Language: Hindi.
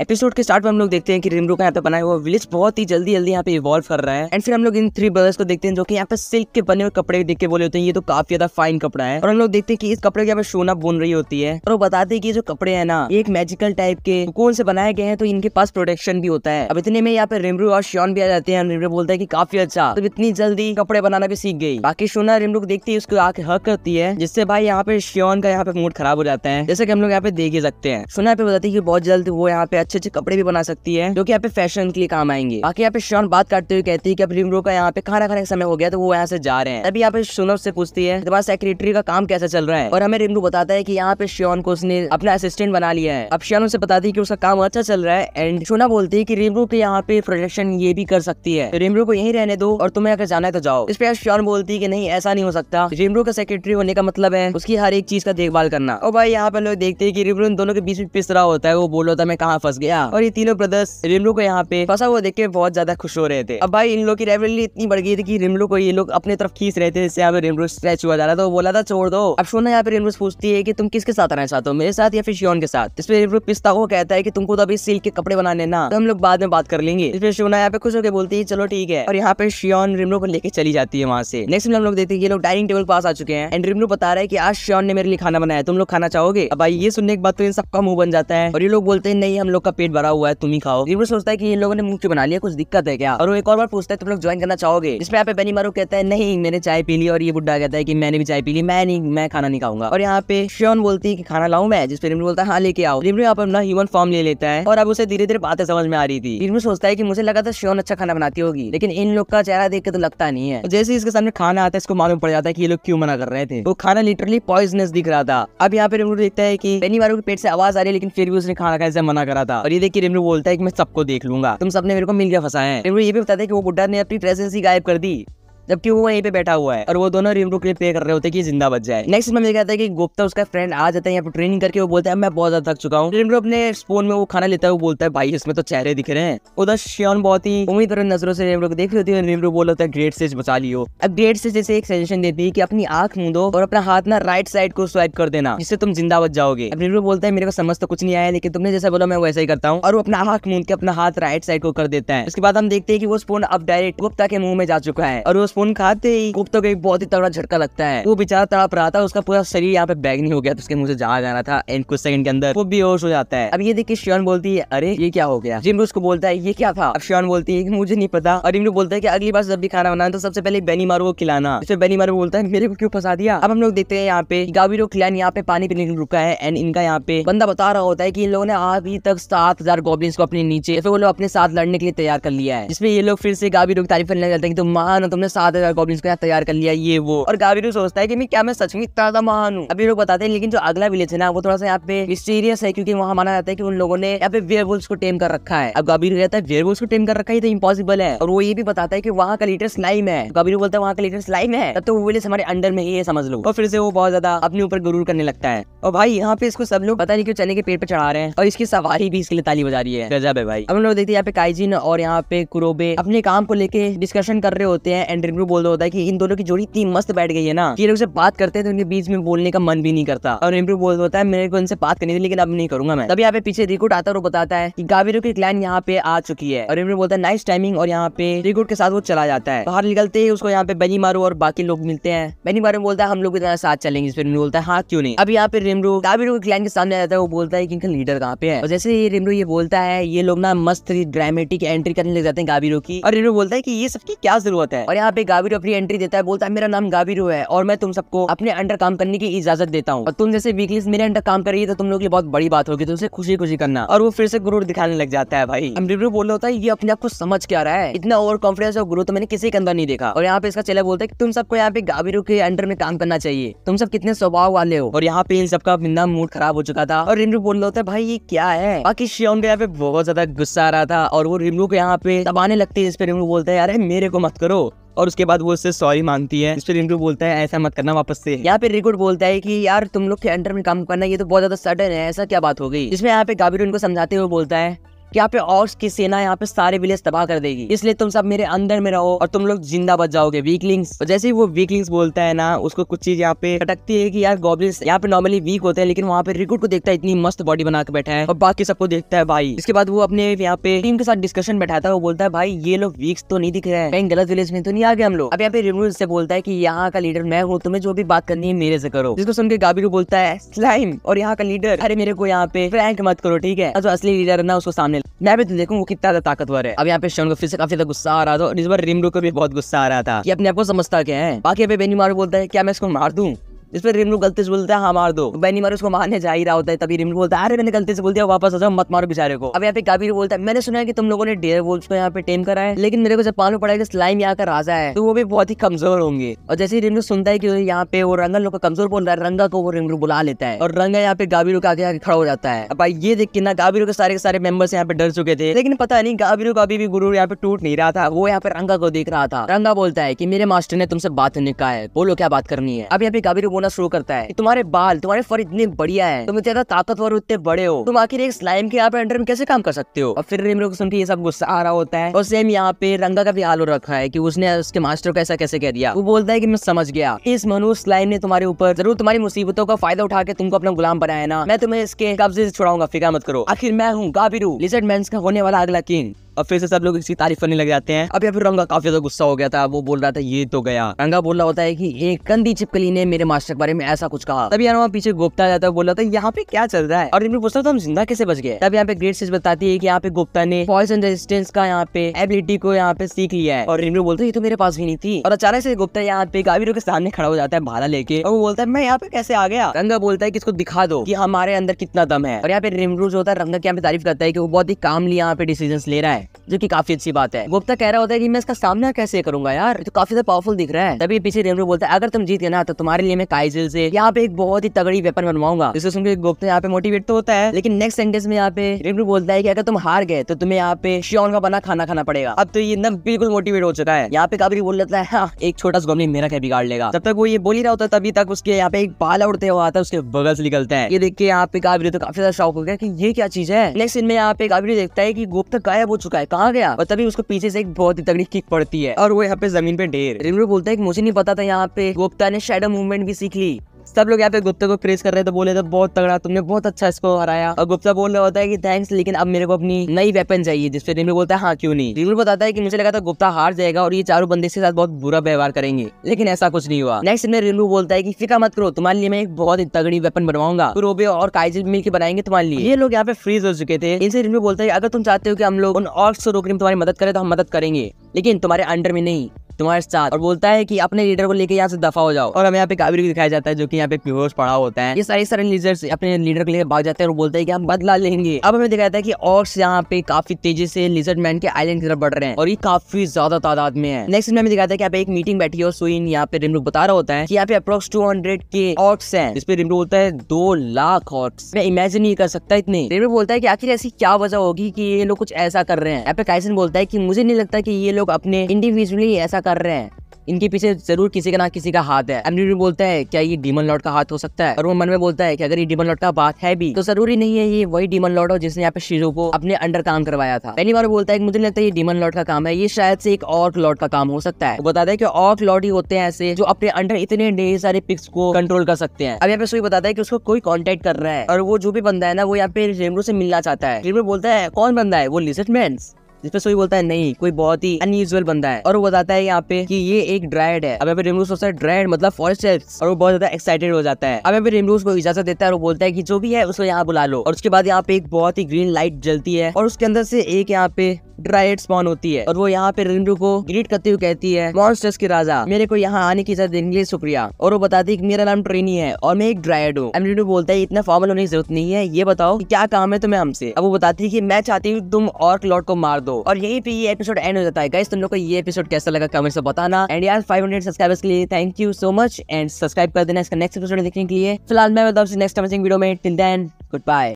एपिसोड के स्टार्ट में हम लोग देखते हैं कि रिमरू का यहाँ पे बनाया हुआ विलेज बहुत ही जल्दी जल्दी यहाँ पे इवॉल्व कर रहा है एंड फिर हम लोग इन थ्री ब्रदर्स को देखते हैं जो कि यहाँ पे सिल्क के बने हुए कपड़े देख के बोले होते हैं ये तो काफी ज्यादा फाइन कपड़ा है और हम लोग देखते हैं कि इस कपड़े के यहाँ पे सोना बुन रही होती है और वो बताते हैं कि जो कपड़े है ना एक मेजिकल टाइप के कौन से बनाए गए हैं तो इनके पास प्रोटेक्शन भी होता है अब इतने में यहाँ पे रिमरू और श्योन भी आ जाते हैं रिमरू बोलता है की काफी अच्छा तो इतनी जल्दी कपड़े बनाना भी सीख गई बाकी सोना रिमरू देखती है उसको आके हक करती है जिससे भाई यहाँ पे श्योन का यहाँ पे मूड खराब हो जाता है जैसे की हम लोग यहाँ पे देख ही सकते हैं सोना यहाँ पे बताती है की बहुत जल्द वो यहाँ पे अच्छे अच्छे कपड़े भी बना सकती है जो की यहाँ पे फैशन के लिए काम आएंगे बाकी यहाँ पे शॉन बात करते हुए कहती है की अपनी रिमरो का यहाँ पे खाना खाने का समय हो गया तो वो यहाँ से जा रहे हैं तभी यहाँ पे सुनव से पूछती है तुम्हारा सेक्रेटरी का काम कैसा चल रहा है और हमें रिमरू बताता है की यहाँ पे श्योन को उसने अपना असिस्टेंट बना लिया है अब श्योन उसे बताती है की उसका काम अच्छा चल रहा है एंड सोना बोलती है की रिमरू के यहाँ पे प्रोजेक्शन ये भी कर सकती है रिमरू तो को यही रहने दो और तुम्हें अगर जाना है तो जाओ इस पर श्योन बोलती है की नहीं ऐसा नहीं हो सकता रिमरू का सेक्रेटरी होने का मतलब है उसकी हर एक चीज का देखभाल करना और भाई यहाँ पे लोग देखते हैं कि रिमरू इन दोनों के बीच में पिस रहा होता है वो बोल रहा था मैं कहा फंस फंस गया और ये तीनों ब्रदर्स रिमलू को यहाँ पे फंसा हुआ देख के बहुत ज्यादा खुश हो रहे थे अब भाई इन लोग की रेवली इतनी बढ़ गई थी की रिमलू को ये लोग अपने तरफ खींच रहे थे जिससे यहाँ पे रिमलू स्ट्रेच हुआ जा रहा था तो बोला था छोड़ दो अब सोना यहाँ पे रिमलू पूछती है की तुम किसके साथ आना चाहते हो मेरे साथ या फिर श्योन के साथ इसमें रिमलू पिस्ता को कहता है की तुमको तो अभी सिल्क के कपड़े बनाने ना तो हम लोग बाद में बात कर लेंगे इसमें सोना यहाँ पे खुश होकर बोलती है चलो ठीक है और यहाँ पे श्योन रिमलू को लेके चली जाती है वहाँ से नेक्स्ट में हम लोग देखते हैं ये लोग डाइनिंग टेबल पास आ चुके हैं एंड रिमलू बता रहे की आज श्योन ने मेरे लिए खाना बनाया तुम लोग खाना चाहोगे अब भाई ये सुनने के बाद तो इन सबका मुंह बन जाता है और ये लोग बोलते हैं नहीं हम लोग लोग का पेट भरा हुआ है तुम ही खाओ रीबरू सोचता है की इन लोगों ने मुंह क्यों बना लिया कुछ दिक्कत है क्या और वो एक और बार पूछता है तुम लोग ज्वाइन करना चाहोगे जिसमें यहाँ पे बनी मारू कहता है नहीं मैंने चाय पी ली और ये बुढ़ा कहता है की मैंने भी चाय पी ली मैं नहीं मैं खाना नहीं खाऊंगा और यहाँ पे श्योन बोलती है की खाना लाऊ मैं जिसपे रिमरू बोलता है हाँ लेके आओ रिमरू यहाँ पर अपना ह्यूमन फॉर्म ले लेता है और अब उसे धीरे धीरे बातें समझ में आ रही थी रिमरू सोचता है की मुझे लगा था श्योन अच्छा खाना बनाती होगी लेकिन इन लोग का चेहरा देख के तो लगता नहीं है जैसे इसके सामने खाना आता है इसको मालूम पड़ जाता है की ये लोग क्यों मना कर रहे थे वो खाना लिटरली पॉइजनस दिख रहा था अब यहाँ पे रिमरू देखता है की बेनी मारू के पेट से आवाज आ रही है लेकिन फिर भी उसने खाना खाने से मना करा था था और ये देखिए रेमरू बोलता है कि मैं सबको देख लूंगा तुम सबने मेरे को मिल गया फंसा है रेमरू ये भी बताता है कि वो बुड्ढा ने अपनी ट्रेसेंसी गायब कर दी जबकि वो वहीं पे बैठा हुआ है और वो दोनों रिमरू के लिए कर रहे होते कि जिंदा बच जाए नेक्स्ट में कहता है कि गुप्ता उसका फ्रेंड आ जाता है यहाँ पे ट्रेनिंग करके वो बोलता है मैं बहुत ज्यादा थक चुका हूँ रिमरू अपने स्पून में वो खाना लेता है वो बोलता है भाई इसमें तो चेहरे दिख रहे हैं उधर श्योन बहुत ही उम्मीद और नजरों से रिमरू को देख रही होती है रिमरू बोल होता है ग्रेट स्टेज बचा लियो अब ग्रेट स्टेज जैसे एक सजेशन देती है की अपनी आंख मूंदो और अपना हाथ ना राइट साइड को स्वाइप कर देना जिससे तुम जिंदा बच जाओगे अब रिमरू बोलता है मेरे को समझ तो कुछ नहीं आया लेकिन तुमने जैसा बोला मैं वैसा ही करता हूँ और वो अपना आंख मूंद के अपना हाथ राइट साइड को कर देता है उसके बाद हम देखते हैं कि वो स्पून अब डायरेक्ट गुप्ता के मुंह में जा चुका है और उस स्पून खाते ही गुप्ता को एक बहुत ही तगड़ा झटका लगता है वो बेचारा तड़प रहा था उसका पूरा शरीर यहाँ पे बैग नहीं हो गया तो उसके मुंह से जहाँ जाना था एंड कुछ सेकंड के अंदर वो बेहोश हो जाता है अब ये देखिए श्योन बोलती है अरे ये क्या हो गया जिम उसको बोलता है ये क्या था अब श्योन बोलती है मुझे नहीं पता और इमरू बोलता है की अगली बार जब भी खाना बनाना तो सबसे पहले बेनी मारो को खिलाना फिर बेनी मारो बोलता है मेरे को क्यों फंसा दिया अब हम लोग देखते हैं यहाँ पे रो क्लैन यहाँ पे पानी पीने रुका है एंड इनका यहाँ पे बंदा बता रहा होता है की इन लोगों ने अभी तक सात हजार को अपने नीचे फिर वो लोग अपने साथ लड़ने के लिए तैयार कर लिया है जिसमें ये लोग फिर से गावीरो की तारीफ करने लगते हैं तुम महान तुमने सात सात हजार गॉब्लिन्स को यहाँ तैयार कर लिया ये वो और गावीरू तो सोचता है कि क्या मैं सच में इतना ज्यादा महान हूँ अभी लोग बताते हैं लेकिन जो अगला विलेज है ना वो थोड़ा सा यहाँ पे मिस्टीरियस है क्योंकि वहाँ माना जाता है कि उन लोगों ने यहाँ पे वेयर को टेम कर रखा है अब गावीरू कहता है वेयर को टेम कर रखा है तो इम्पॉसिबल है और वो ये भी बताता है की वहाँ का लीटर स्लाइम है गावीरू बोलता है वहाँ का लीटर स्लाइम है तो वो विलेज हमारे अंडर में ही है समझ लो और फिर से वो बहुत ज्यादा अपने ऊपर गुरूर करने लगता है और भाई यहाँ पे इसको सब लोग पता नहीं क्यों चने के पेड़ पे चढ़ा रहे हैं और इसकी सवारी भी इसके लिए ताली बजा रही है गजब है भाई हम लोग देखते हैं यहाँ पे काइजिन और यहाँ पे कुरोबे अपने काम को लेके डिस्कशन कर रहे होते हैं एंड टिमरू बोल रहा होता है कि इन दोनों की जोड़ी इतनी मस्त बैठ गई है ना कि लोग से बात करते हैं तो उनके बीच में बोलने का मन भी नहीं करता और टिमरू बोल होता है मेरे को इनसे बात करनी थी लेकिन अब नहीं करूंगा मैं तभी यहाँ पे पीछे रिकूट आता है और बताता है की गावीरो की क्लाइन यहाँ पे आ चुकी है और टिमरू बोलता है नाइस टाइमिंग और यहाँ पे रिकूट के साथ वो चला जाता है बाहर निकलते ही उसको यहाँ पे बनी मारू और बाकी लोग मिलते हैं बनी मारू बोलता है हम लोग भी साथ चलेंगे इस फिल्म बोलता है हाँ क्यों नहीं अब यहाँ पे रिमरू गाविरो के क्लाइन के सामने आता है वो बोलता है कि इनका लीडर कहाँ पे है और जैसे ही रिमरू ये बोलता है ये लोग ना मस्त ग्रामेटिक एंट्री करने लग जाते हैं गावीरो की और रिमरू बोलता है की ये सबकी क्या जरूरत है और यहाँ पे भाई गाविरो अपनी एंट्री देता है बोलता है मेरा नाम गाविरू है और मैं तुम सबको अपने अंडर काम करने की इजाजत देता हूँ और तुम जैसे वीकलीस मेरे अंडर काम करेगी तो तुम लोग की बहुत बड़ी बात होगी तुमसे खुशी खुशी करना और वो फिर से गुरु दिखाने लग जाता है भाई अमरीबरू बोल रहा होता है ये अपने आप को समझ क्या रहा है इतना ओवर कॉन्फिडेंस और गुरु तो मैंने किसी के अंदर नहीं देखा और यहाँ पे इसका चेला बोलता है तुम सबको यहाँ पे गाविरो के अंडर में काम करना चाहिए तुम सब कितने स्वभाव वाले हो और यहाँ पे इन सबका बिंदा मूड खराब हो चुका था और रिमरू बोल रहा होता है भाई ये क्या है बाकी शियोन का यहाँ पे बहुत ज्यादा गुस्सा आ रहा था और वो रिमरू को यहाँ पे दबाने लगती है इस पे रिमरू बोलता है यार मेरे को मत करो और उसके बाद वो उससे सॉरी मांगती है इस पर रिंकू बोलता है ऐसा मत करना वापस से यहाँ पे रिकूट बोलता है कि यार तुम लोग के अंडर में काम करना ये तो बहुत ज्यादा सडन है ऐसा क्या बात हो गई इसमें यहाँ पे गाबीर उनको समझाते हुए बोलता है यहाँ पे और की सेना यहाँ पे सारे विलेज तबाह कर देगी इसलिए तुम सब मेरे अंदर में रहो और तुम लोग जिंदा बच जाओगे वीकलिंग्स और जैसे ही वो वीकलिंग्स बोलता है ना उसको कुछ चीज यहाँ पे अटकती है कि यार गोब्लिंस यहाँ पे नॉर्मली वीक होते हैं लेकिन वहाँ पे रिकूट को देखता है इतनी मस्त बॉडी बना के बैठा है और बाकी सबको देखता है भाई इसके बाद वो अपने यहाँ पे टीम के साथ डिस्कशन बैठाता है वो बोलता है भाई ये लोग वीक्स तो नहीं दिख रहे हैं कहीं गलत विलेज में तो नहीं आ गए हम लोग अब यहाँ पे रिमूल से बोलता है की यहाँ का लीडर मैं हूँ तुम्हें जो भी बात करनी है मेरे से करो जिसको सुन के गाबी को बोलता है स्लाइम और यहाँ का लीडर अरे मेरे को यहाँ पे फ्रैंक मत करो ठीक है जो असली लीडर है ना उसको सामने सामने मैं भी तो देखूँ वो कितना ज्यादा ताकतवर है अब यहाँ पे शॉन को फिर से काफी ज्यादा गुस्सा आ रहा था और इस बार रिमरू को भी बहुत गुस्सा आ रहा था कि अपने आपको समझता क्या है बाकी अभी बेनी मारू बोलता है क्या मैं इसको मार दूँ इस पर रिमलू गलती से बोलता है हाँ मार दो बैनी मारो उसको मारने जा ही रहा होता है तभी रिमलू बोलता है अरे मैंने गलती से बोल दिया वापस आ जाओ मत मारो बेचारे को अब यहाँ पे काबिर बोलता है मैंने सुना है कि तुम लोगों ने डेयर वोल्स को यहाँ पे टेम करा है लेकिन मेरे को जब मालूम पड़ा है कि स्लाइम यहाँ का राजा है तो वो भी बहुत ही कमजोर होंगे और जैसे ही रिमलू सुनता है की यहाँ पे वो रंगा लोग को कमजोर बोल रहा है रंगा को वो रिमलू बुला लेता है और रंगा यहाँ पे गाबीरू का आगे आगे खड़ा हो जाता है अब भाई ये देख के ना गाबीरू के सारे के सारे मेंबर्स यहाँ पे डर चुके थे लेकिन पता नहीं गाबीरू का अभी भी गुरु यहाँ पे टूट नहीं रहा था वो यहाँ पे रंगा को देख रहा था रंगा बोलता है की मेरे मास्टर ने तुमसे बात निकाय है बोलो क्या बात करनी है अब यहाँ पे गाबीरू होना शुरू करता है तुम्हारे बाल तुम्हारे फर इतने बढ़िया है तुम इतना ताकतवर हो इतने बड़े हो तुम आखिर एक स्लाइम के यहाँ पे अंडर में कैसे काम कर सकते हो और फिर रेमरो को सुन के ये सब गुस्सा आ रहा होता है और सेम यहाँ पे रंगा का भी हाल हो रखा है की उसने उसके मास्टर को ऐसा कैसे कह दिया वो बोलता है की मैं समझ गया इस मनु स्लाइम ने तुम्हारे ऊपर जरूर तुम्हारी मुसीबतों का फायदा उठा के तुमको अपना गुलाम बनाया ना मैं तुम्हें इसके कब्जे से छुड़ाऊंगा फिक्र मत करो आखिर मैं हूँ गाबिरू लिजर्ड मैं का होने वाला अगला किंग अब फिर से सब लोग इसकी तारीफ करने लग जाते हैं अब या फिर रंगा काफी ज्यादा गुस्सा हो गया था वो बोल रहा था ये तो गया रंगा बोल रहा होता है की एक कंदी चिपकली ने मेरे मास्टर के बारे में ऐसा कुछ कहा तभी यार पीछे गुप्ता जाता है बोल रहा था यहाँ पे क्या चल रहा है और इनमें पूछता था हम जिंदा कैसे बच गए तब यहाँ पे ग्रेट सिज बताती है की यहाँ पे गुप्ता ने पॉइस एंड रेजिस्टेंस का यहाँ पे एबिलिटी को यहाँ पे सीख लिया है और रिमरू बोलते ये तो मेरे पास भी नहीं थी और अचानक से गुप्ता यहाँ पे गावीरो के सामने खड़ा हो जाता है भाला लेके और वो बोलता है मैं यहाँ पे कैसे आ गया रंगा बोलता है कि इसको दिखा दो कि हमारे अंदर कितना दम है और यहाँ पे रिमरू जो होता है रंगा की यहाँ पे तारीफ करता है कि वो बहुत ही कामली यहाँ पे डिसीजन ले रहा है जो की काफी अच्छी बात है गुप्ता कह रहा होता है की मैं इसका सामना कैसे करूंगा यार तो काफी ज्यादा पावरफुल दिख रहा है तभी पीछे रेमरू बोलता है अगर तुम जीत गए ना तो तुम्हारे लिए मैं काइजिल से यहाँ पे एक बहुत ही तगड़ी वेपन बनवाऊंगा जिससे सुनकर गुप्ता यहाँ पे मोटिवेट तो होता है लेकिन नेक्स्ट सेंटेंस में यहाँ पे रेमरू बोलता है की अगर तुम हार गए तो तुम्हें यहाँ पे श्योन का बना खाना खाना पड़ेगा अब तो ये एकदम बिल्कुल मोटिवेट हो चुका है यहाँ पे काफी बोल लेता है हाँ, एक छोटा सा गोमली मेरा क्या बिगाड़ लेगा जब तक वो ये बोली रहा होता है तभी तक उसके यहाँ पे एक पाल उड़ते हुआ आता है उसके बगल से निकलता है ये देख के यहाँ पे तो काफी ज्यादा शौक हो गया की ये क्या चीज है नेक्स्ट दिन में यहाँ पे काबिल देखता है की गुप्ता गायब हो चुका है कहाँ गया और तभी उसको पीछे से एक बहुत ही तगड़ी किक पड़ती है और वो यहाँ पे जमीन पे ढेर रिमरू बोलता है मुझे नहीं पता था यहाँ पे गुप्ता ने शेडो मूवमेंट भी सीख ली सब लोग यहाँ पे गुप्ता को प्रेस कर रहे थे तो बोले थे बहुत तगड़ा तुमने बहुत अच्छा इसको हराया और गुप्ता बोल रहा होता है कि थैंक्स लेकिन अब मेरे को अपनी नई वेपन चाहिए जिससे रिमल बोलता है हाँ क्यों नहीं रिमल बताता है कि मुझे लगा था गुप्ता हार जाएगा और ये चारों बंदे के साथ बहुत बुरा व्यवहार करेंगे लेकिन ऐसा कुछ नहीं हुआ नेक्स्ट में रिलू बोलता है की फिका मत करो तुम्हारे लिए मैं एक बहुत ही तगड़ी वेपन बनवाऊंगा रोबे और काइजे मिलकर बनाएंगे तुम्हारे लिए ये लोग यहाँ पे फ्रीज हो चुके थे इनसे रिमल बोलता है अगर तुम चाहते हो कि हम लोग उन और रोकने में तुम्हारी मदद करें तो हम मदद करेंगे लेकिन तुम्हारे अंडर में नहीं तुम्हारे साथ और बोलता है कि अपने लीडर को लेकर यहाँ से दफा हो जाओ और हमें यहाँ पे काबिर को दिखाया जाता है जो कि यहाँ पे प्योर्स पड़ा होता है ये सारे सारे लीडर्स अपने लीडर को लेकर भाग जाते हैं और बोलते हैं कि हम बदला लेंगे अब हमें दिखाया जाता है कि ऑक्स यहाँ पे काफी तेजी से लिजर्ड मैन के आइलैंड की तरफ बढ़ रहे हैं और ये काफी ज्यादा तादाद में है नेक्स्ट में हमें दिखाया था कि यहाँ पे एक मीटिंग बैठी है और सुइन यहाँ पे रिमरू बता रहा होता है की यहाँ पे अप्रोक्स टू हंड्रेड के ऑक्स है जिसपे रिमरू बोलता है दो लाख ऑक्स मैं इमेजिन नहीं कर सकता इतने रिमरू बोलता है की आखिर ऐसी क्या वजह होगी की ये लोग कुछ ऐसा कर रहे हैं यहाँ पे कैसे बोलता है की मुझे नहीं लगता की ये लोग अपने इंडिविजुअली ऐसा कर रहे हैं इनके पीछे जरूर किसी का ना किसी का हाथ है भी बोलता है क्या ये डीमन लॉर्ड का हाथ हो सकता है और वो मन में बोलता है कि अगर ये डीमन लॉर्ड का बात है भी तो जरूरी नहीं है ये वही डीमन लॉर्ड हो जिसने यहाँ पे शीरो को अपने अंडर काम करवाया था पहली बार बोलता है मुझे लगता है ये डीमन लॉर्ड का काम है ये शायद से एक और लॉर्ड का काम हो सकता है वो बताता है कि और लॉर्ड ही होते हैं ऐसे जो अपने अंडर इतने ढेर सारे पिक्स को कंट्रोल कर सकते हैं अब यहाँ पे सो बताता है की उसको कोई कॉन्टेक्ट कर रहा है और वो जो भी बंदा है ना वो यहाँ पे रेमरो से मिलना चाहता है रेमरो बोलता है कौन बंदा है वो लिजर्टमैन जिसपे सोई बोलता है नहीं कोई बहुत ही अनयूजल बंदा है और वो बताता है यहाँ पे की ये एक ड्राइड है अब यहाँ पे सोचता है ड्राइड मतलब फॉरेस्ट है और वो बहुत ज्यादा एक्साइटेड हो जाता है अब यहाँ पे को इजाजत देता है और बोलता है की जो भी है उसको यहाँ बुला लो और उसके बाद यहाँ पे एक बहुत ही ग्रीन लाइट जलती है और उसके अंदर से एक यहाँ पे ड्राइड स्पॉन होती है और वो यहाँ पे रिंडू को ग्रीट करते हुए कहती है मॉन्स्टर्स के राजा मेरे को यहाँ आने की इजाजत देने के लिए शुक्रिया और वो बताती है कि मेरा नाम ट्रेनी है और मैं एक ड्राइड हूँ रिंडू बोलता है इतना फॉर्मल होने की जरूरत नहीं है ये बताओ क्या काम है तुम्हें हमसे अब वो बताती है की मैं चाहती हूँ तुम और क्लॉट को मार दो दोस्तों और यही पे ये एपिसोड एंड हो जाता है गाइस तुम लोग को ये एपिसोड कैसा लगा कमेंट से बताना एंड यार 500 सब्सक्राइबर्स के लिए thank you so much and subscribe कर देना इसका नेक्स्ट एपिसोड देखने के लिए फिलहाल मैं बताऊँ नेक्स्ट अमेजिंग वीडियो में टिल देन गुड बाय